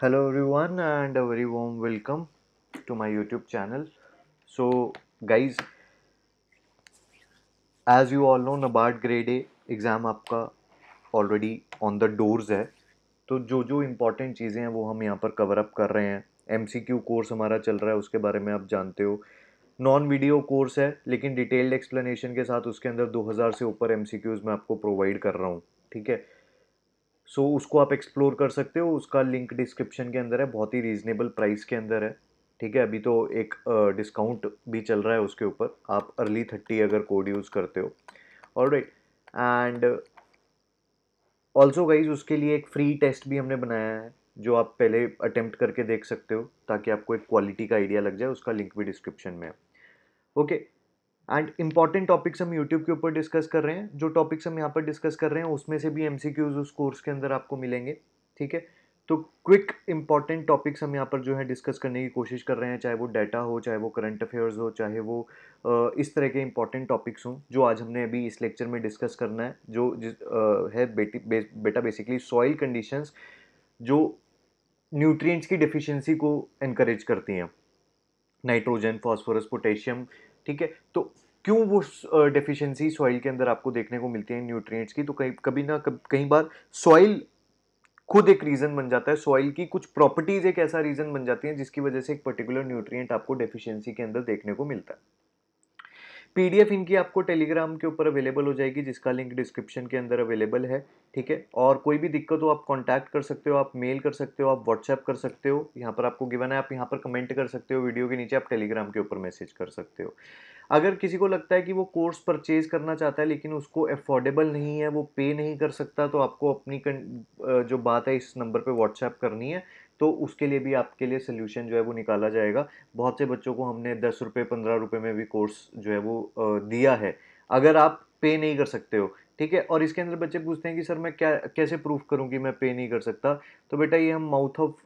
hello everyone and a very warm welcome to my youtube channel so guys as you all know NABARD grade A exam आपका already on the doors है तो जो जो important चीज़ें हैं वो हम यहाँ पर कवर अप कर रहे हैं क्यू कोर्स हमारा चल रहा है उसके बारे में आप जानते हो नॉन वीडियो कोर्स है लेकिन डिटेल्ड एक्सप्लेनेशन के साथ उसके अंदर 2000 से ऊपर क्यूज़ मैं आपको प्रोवाइड कर रहा हूँ ठीक है सो so, उसको आप एक्सप्लोर कर सकते हो उसका लिंक डिस्क्रिप्शन के अंदर है बहुत ही रीजनेबल प्राइस के अंदर है ठीक है अभी तो एक डिस्काउंट भी चल रहा है उसके ऊपर आप अर्ली थर्टी अगर कोड यूज़ करते हो और राइट एंड ऑल्सो गाइज उसके लिए एक फ्री टेस्ट भी हमने बनाया है जो आप पहले अटेम्प्ट करके देख सकते हो ताकि आपको एक क्वालिटी का आइडिया लग जाए उसका लिंक भी डिस्क्रिप्शन में है okay okay, and important topics हम यूट्यूब के ऊपर डिस्कस कर रहे हैं जो टॉपिक्स हम यहाँ पर डिस्कस कर रहे हैं उसमें से भी एम उस कोर्स के अंदर आपको मिलेंगे ठीक है तो क्विक इंपॉर्टेंट टॉपिक्स हम यहाँ पर जो है डिस्कस करने की कोशिश कर रहे हैं चाहे वो डाटा हो चाहे वो करंट अफेयर्स हो चाहे वो इस तरह के इंपॉर्टेंट टॉपिक्स हों जो आज हमने अभी इस लेक्चर में डिस्कस करना है जो जिस है बेटी बेटा बेसिकली सॉइल कंडीशंस जो न्यूट्रिएंट्स की डिफिशियंसी को इनक्रेज करती हैं नाइट्रोजन फॉस्फोरस पोटेशियम ठीक है तो क्यों वो डेफिशिएंसी सॉइल के अंदर आपको देखने को मिलती है न्यूट्रिएंट्स की तो कहीं कभी ना कहीं बार सॉइल खुद एक रीज़न बन जाता है सॉइल की कुछ प्रॉपर्टीज़ एक ऐसा रीज़न बन जाती हैं जिसकी वजह से एक पर्टिकुलर न्यूट्रिएंट आपको डेफिशिएंसी के अंदर देखने को मिलता है पीडीएफ इनकी आपको टेलीग्राम के ऊपर अवेलेबल हो जाएगी जिसका लिंक डिस्क्रिप्शन के अंदर अवेलेबल है ठीक है और कोई भी दिक्कत हो आप कॉन्टैक्ट कर सकते हो आप मेल कर सकते हो आप व्हाट्सएप कर सकते हो यहाँ पर आपको गिवन है आप यहाँ पर कमेंट कर सकते हो वीडियो के नीचे आप टेलीग्राम के ऊपर मैसेज कर सकते हो अगर किसी को लगता है कि वो कोर्स परचेज करना चाहता है लेकिन उसको अफोर्डेबल नहीं है वो पे नहीं कर सकता तो आपको अपनी जो बात है इस नंबर पर व्हाट्सएप करनी है तो उसके लिए भी आपके लिए सोल्यूशन जो है वो निकाला जाएगा बहुत से बच्चों को हमने दस रुपये पंद्रह रुपये में भी कोर्स जो है वो दिया है अगर आप पे नहीं कर सकते हो ठीक है और इसके अंदर बच्चे पूछते हैं कि सर मैं क्या कैसे प्रूफ करूँ कि मैं पे नहीं कर सकता तो बेटा ये हम माउथ ऑफ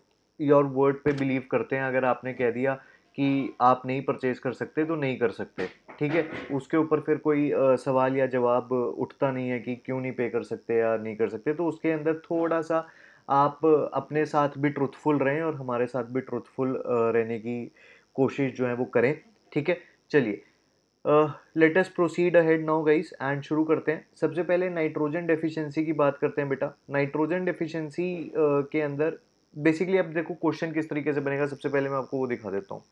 योर वर्ड पे बिलीव करते हैं अगर आपने कह दिया कि आप नहीं परचेज कर सकते तो नहीं कर सकते ठीक है उसके ऊपर फिर कोई सवाल या जवाब उठता नहीं है कि क्यों नहीं पे कर सकते या नहीं कर सकते तो उसके अंदर थोड़ा सा आप अपने साथ भी ट्रुथफुल रहें और हमारे साथ भी ट्रुथफुल रहने की कोशिश जो है वो करें ठीक है चलिए let's just proceed ahead now guys and शुरू करते हैं सबसे पहले नाइट्रोजन डेफिशिएंसी की बात करते हैं बेटा नाइट्रोजन डेफिशिएंसी uh, के अंदर बेसिकली आप देखो क्वेश्चन किस तरीके से बनेगा सबसे पहले मैं आपको वो दिखा देता हूँ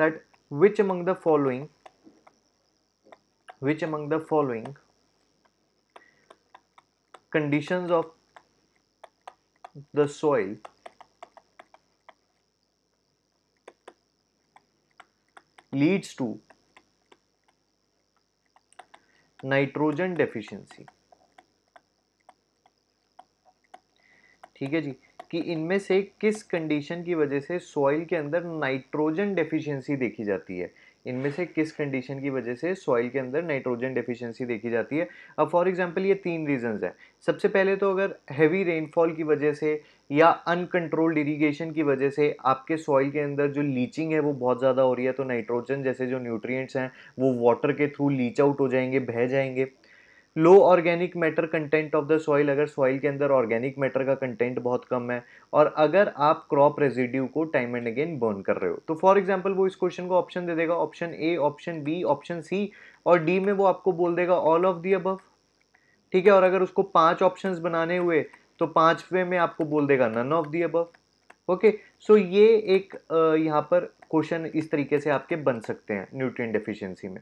that which among the following which among the following conditions of the soil leads to nitrogen deficiency ठीक है जी कि इनमें से किस कंडीशन की वजह से सॉइल के अंदर नाइट्रोजन डेफिशिएंसी देखी जाती है इनमें से किस कंडीशन की वजह से सॉइल के अंदर नाइट्रोजन डेफिशिएंसी देखी जाती है अब फॉर एग्जांपल ये तीन रीजंस हैं सबसे पहले तो अगर हैवी रेनफॉल की वजह से या अनकंट्रोल्ड इरिगेशन की वजह से आपके सॉइल के अंदर जो लीचिंग है वो बहुत ज़्यादा हो रही है तो नाइट्रोजन जैसे जो न्यूट्रिएंट्स हैं वो वाटर के थ्रू लीच आउट हो जाएंगे बह जाएंगे low organic matter content of the soil अगर सॉइल के अंदर ऑर्गेनिक मैटर का कंटेंट बहुत कम है और अगर आप क्रॉप रेजिड्यू को टाइम एंड अगेन बर्न कर रहे हो तो फॉर एग्जाम्पल वो इस क्वेश्चन को ऑप्शन दे देगा option A option B option C और डी में वो आपको बोल देगा ऑल ऑफ दी अबव ठीक है और अगर उसको पाँच ऑप्शन बनाने हुए तो पाँचवें में आपको बोल देगा none of the above okay so ये एक यहाँ पर क्वेश्चन इस तरीके से आपके बन सकते हैं न्यूट्रिएंट डेफिशिएंसी में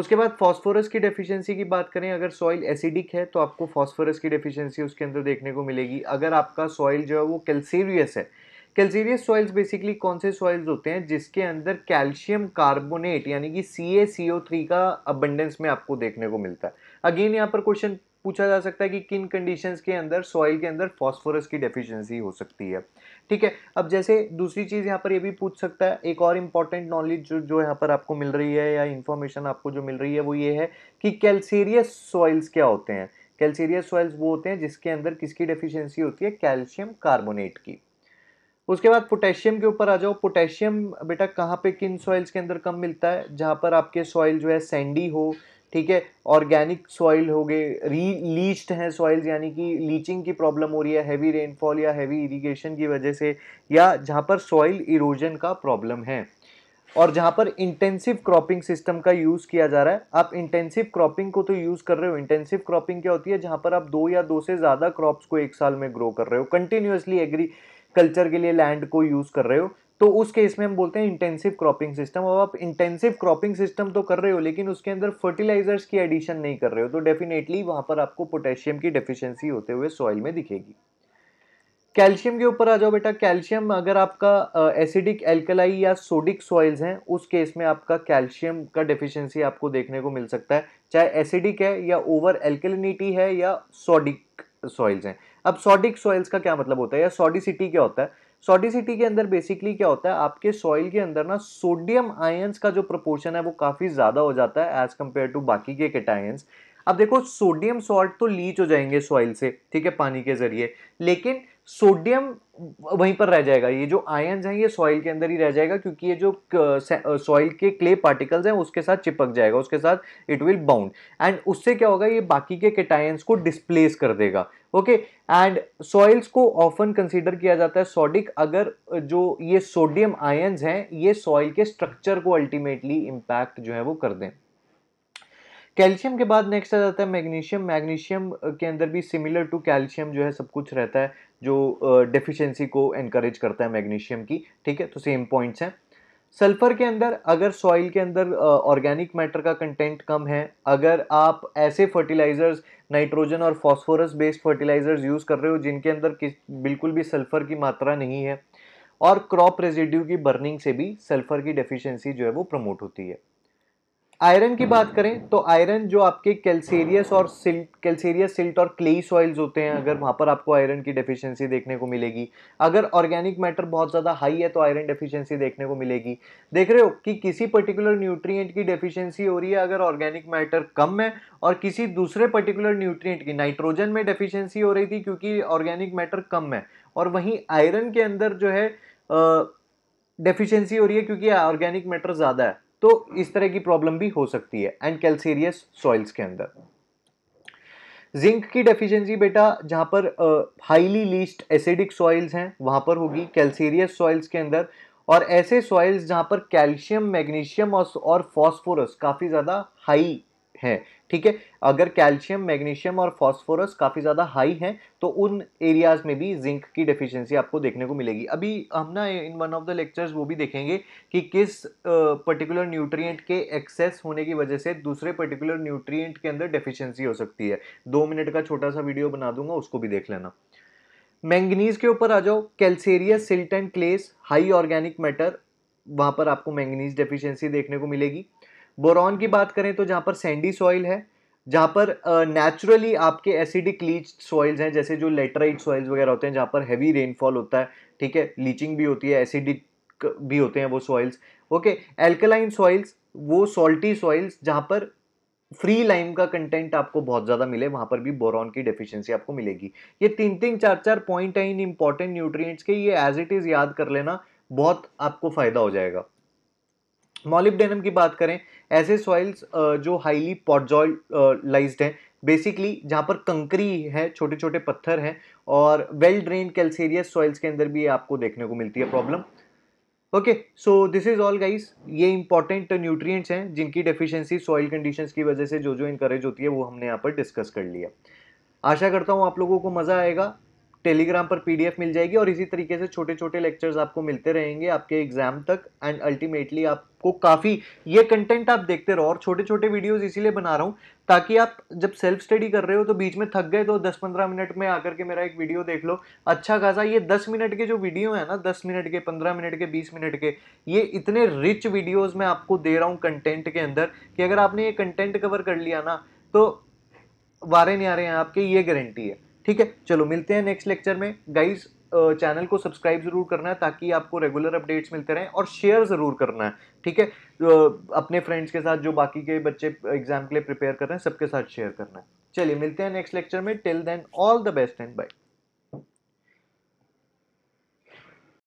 उसके बाद फॉस्फोरस की डेफिशिएंसी की बात करें अगर सॉइल एसिडिक है तो आपको फॉस्फोरस की डेफिशिएंसी उसके अंदर देखने को मिलेगी अगर आपका सॉइल जो है वो कैल्सीरियस है कैल्सीरियस सॉइल्स बेसिकली कौन से सॉइल्स होते हैं जिसके अंदर कैल्शियम कार्बोनेट यानी कि सी ए सी ओ थ्री का अबंडेंस में आपको देखने को मिलता है अगेन यहाँ पर क्वेश्चन पूछा जा सकता है कि किन कंडीशंस के अंदर सॉइल के अंदर फॉस्फोरस की डेफिशिएंसी हो सकती है ठीक है अब जैसे दूसरी चीज़ यहाँ पर ये भी पूछ सकता है एक और इम्पॉर्टेंट नॉलेज जो जो यहाँ पर आपको मिल रही है या इन्फॉर्मेशन आपको जो मिल रही है वो ये है कि कैल्सीरियस सॉइल्स क्या होते हैं कैल्सीरियस सॉइल्स वो होते हैं जिसके अंदर किसकी डेफिशिएंसी होती है कैल्शियम कार्बोनेट की उसके बाद पोटेशियम के ऊपर आ जाओ पोटेशियम बेटा कहाँ पे किन सॉइल्स के अंदर कम मिलता है जहाँ पर आपके सॉइल जो है सैंडी हो ठीक है ऑर्गेनिक सॉइल हो गए री लीच्ड हैं सॉइल्स यानी कि लीचिंग की प्रॉब्लम हो रही है हैवी रेनफॉल या हैवी इरिगेशन की वजह से या जहाँ पर सॉइल इरोजन का प्रॉब्लम है और जहाँ पर इंटेंसिव क्रॉपिंग सिस्टम का यूज़ किया जा रहा है आप इंटेंसिव क्रॉपिंग को तो यूज़ कर रहे हो इंटेंसिव क्रॉपिंग क्या होती है जहाँ पर आप दो या दो से ज़्यादा क्रॉप्स को एक साल में ग्रो कर रहे हो कंटिन्यूसली एग्रीकल्चर के लिए लैंड को यूज़ कर रहे हो तो उस केस में हम बोलते हैं इंटेंसिव क्रॉपिंग सिस्टम अब आप इंटेंसिव क्रॉपिंग सिस्टम तो कर रहे हो लेकिन उसके अंदर फर्टिलाइजर्स की एडिशन नहीं कर रहे हो तो डेफिनेटली वहाँ पर आपको पोटेशियम की डेफिशिएंसी होते हुए सॉइल में दिखेगी कैल्शियम के ऊपर आ जाओ बेटा कैल्शियम अगर आपका एसिडिक एल्कलाई या सोडिक सॉइल्स हैं उस केस में आपका कैल्शियम का डेफिशिएंसी आपको देखने को मिल सकता है चाहे एसिडिक है या ओवर एल्कलिनिटी है या सोडिक सॉइल्स हैं अब सोडिक सॉइल्स का क्या मतलब होता है या सोडिसिटी क्या होता है सोडिसिटी के अंदर बेसिकली क्या होता है आपके सॉइल के अंदर ना सोडियम आयंस का जो प्रपोर्शन है वो काफ़ी ज़्यादा हो जाता है एज कम्पेयर टू बाकी के केटायंस अब देखो सोडियम सॉल्ट तो लीच हो जाएंगे सॉइल से ठीक है पानी के जरिए लेकिन सोडियम वहीं पर रह जाएगा ये जो आयन्स हैं ये सॉइल के अंदर ही रह जाएगा क्योंकि ये जो सॉइल के क्ले पार्टिकल्स हैं उसके साथ चिपक जाएगा उसके साथ इट विल बाउंड एंड उससे क्या होगा ये बाकी के कैटायंस को डिस्प्लेस कर देगा ओके एंड सॉइल्स को ऑफन कंसीडर किया जाता है सोडिक अगर जो ये सोडियम आयन्स हैं ये सॉइल के स्ट्रक्चर को अल्टीमेटली इम्पैक्ट जो है वो कर दें कैल्शियम के बाद नेक्स्ट आ जाता है मैग्नीशियम मैग्नीशियम के अंदर भी सिमिलर टू कैल्शियम जो है सब कुछ रहता है जो डिफिशेंसी को एनकरेज करता है मैग्नीशियम की ठीक है तो सेम पॉइंट्स हैं सल्फर के अंदर अगर सॉइल के अंदर ऑर्गेनिक मैटर का कंटेंट कम है अगर आप ऐसे फर्टिलाइजर्स नाइट्रोजन और फॉस्फोरस बेस्ड फर्टिलाइजर्स यूज़ कर रहे हो जिनके अंदर किस बिल्कुल भी सल्फर की मात्रा नहीं है और क्रॉप रेजिड्यू की बर्निंग से भी सल्फर की डेफिशिएंसी जो है वो प्रमोट होती है आयरन की बात हम्म। करें तो आयरन जो आपके कैल्सेरियस और सिल्ट कैल्सेरियस सिल्ट और क्लेई सॉइल्स होते हैं अगर वहाँ पर आपको आयरन की डेफिशिएंसी देखने को मिलेगी अगर ऑर्गेनिक मैटर बहुत ज़्यादा हाई है तो आयरन डेफिशिएंसी देखने को मिलेगी देख रहे हो कि किसी पर्टिकुलर न्यूट्रिएंट की डेफिशिएंसी हो रही है अगर ऑर्गेनिक मैटर कम है और किसी दूसरे पर्टिकुलर न्यूट्रियट की नाइट्रोजन में डेफिशियंसी हो रही थी क्योंकि ऑर्गेनिक मैटर कम है और वहीं आयरन के अंदर जो है डेफिशियंसी हो रही है क्योंकि ऑर्गेनिक मैटर ज़्यादा है तो इस तरह की प्रॉब्लम भी हो सकती है एंड कैल्सेरियस सॉइल्स के अंदर जिंक की डेफिशिएंसी बेटा जहां पर हाईली लीस्ट एसिडिक सॉइल्स हैं वहां पर होगी कैल्सेरियस सॉइल्स के अंदर और ऐसे सॉइल्स जहां पर कैल्शियम मैग्नीशियम और फॉस्फोरस काफ़ी ज़्यादा हाई है ठीक है अगर कैल्शियम मैग्नीशियम और फॉस्फोरस काफ़ी ज़्यादा हाई हैं तो उन एरियाज़ में भी जिंक की डिफिशियंसी आपको देखने को मिलेगी अभी हम ना in one of the lectures वो भी देखेंगे कि किस पर्टिकुलर न्यूट्रिएंट के एक्सेस होने की वजह से दूसरे पर्टिकुलर न्यूट्रिएंट के अंदर डेफिशिएंसी हो सकती है दो मिनट का छोटा सा वीडियो बना दूंगा उसको भी देख लेना मैंगनीज के ऊपर आ जाओ calcareous silt and clays high organic matter वहाँ पर आपको मैंगनीज डेफिशिएंसी देखने को मिलेगी बोरॉन की बात करें तो जहाँ पर सैंडी सॉइल है जहाँ पर नेचुरली uh, आपके एसिडिक लीच सॉइल्स हैं जैसे जो लेटराइट सॉइल्स वगैरह होते हैं जहाँ पर हैवी रेनफॉल होता है ठीक है लीचिंग भी होती है एसिडिक भी होते हैं वो सॉइल्स ओके एल्कलाइन सॉइल्स वो सॉल्टी सॉइल्स जहाँ पर फ्री लाइम का कंटेंट आपको बहुत ज़्यादा मिले वहाँ पर भी बोरॉन की डेफिशिएंसी आपको मिलेगी ये तीन तीन चार चार पॉइंट हैं इन इंपॉर्टेंट न्यूट्रिएंट्स के ये एज इट इज़ याद कर लेना बहुत आपको फ़ायदा हो जाएगा मॉलिबडेनम की बात करें ऐसे सॉइल्स जो हाईली पॉटजॉयलाइज्ड हैं बेसिकली जहाँ पर कंकरी है छोटे छोटे पत्थर हैं और वेल ड्रेन कैल्सेरियस सॉइल्स के अंदर भी आपको देखने को मिलती है problem okay so this is all guys ये इंपॉर्टेंट न्यूट्रिएंट्स हैं जिनकी डेफिशिएंसी सॉइल कंडीशंस की वजह से जो जो इनकरेज होती है वो हमने यहाँ पर डिस्कस कर लिया आशा करता हूँ आप लोगों को मज़ा आएगा टेलीग्राम पर पीडीएफ मिल जाएगी और इसी तरीके से छोटे छोटे लेक्चर्स आपको मिलते रहेंगे आपके एग्जाम तक एंड अल्टीमेटली आपको काफ़ी ये कंटेंट आप देखते रहो और छोटे छोटे वीडियोस इसीलिए बना रहा हूँ ताकि आप जब सेल्फ स्टडी कर रहे हो तो बीच में थक गए तो 10-15 मिनट में आकर के मेरा एक वीडियो देख लो अच्छा खासा ये 10 मिनट के जो वीडियो है ना 10 मिनट के 15 मिनट के 20 मिनट के ये इतने रिच वीडियोस मैं आपको दे रहा हूँ कंटेंट के अंदर कि अगर आपने ये कंटेंट कवर कर लिया ना तो वारे नहीं आ रहे हैं आपके ये गारंटी है ठीक है चलो मिलते हैं नेक्स्ट लेक्चर में गाइज चैनल को सब्सक्राइब जरूर करना है ताकि आपको रेगुलर अपडेट्स मिलते रहें और शेयर ज़रूर करना है ठीक है अपने फ्रेंड्स के साथ जो बाकी के बच्चे एग्जाम के लिए प्रिपेयर कर रहे हैं सबके साथ शेयर करना है चलिए मिलते हैं नेक्स्ट लेक्चर में till then all the best and bye